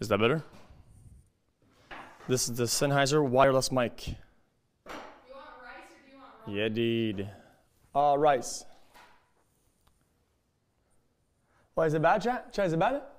Is that better? This is the Sennheiser wireless mic. you want rice or do you want rice? Yeah, dude. Uh, rice. Why is it bad, chat? Chat, is it bad?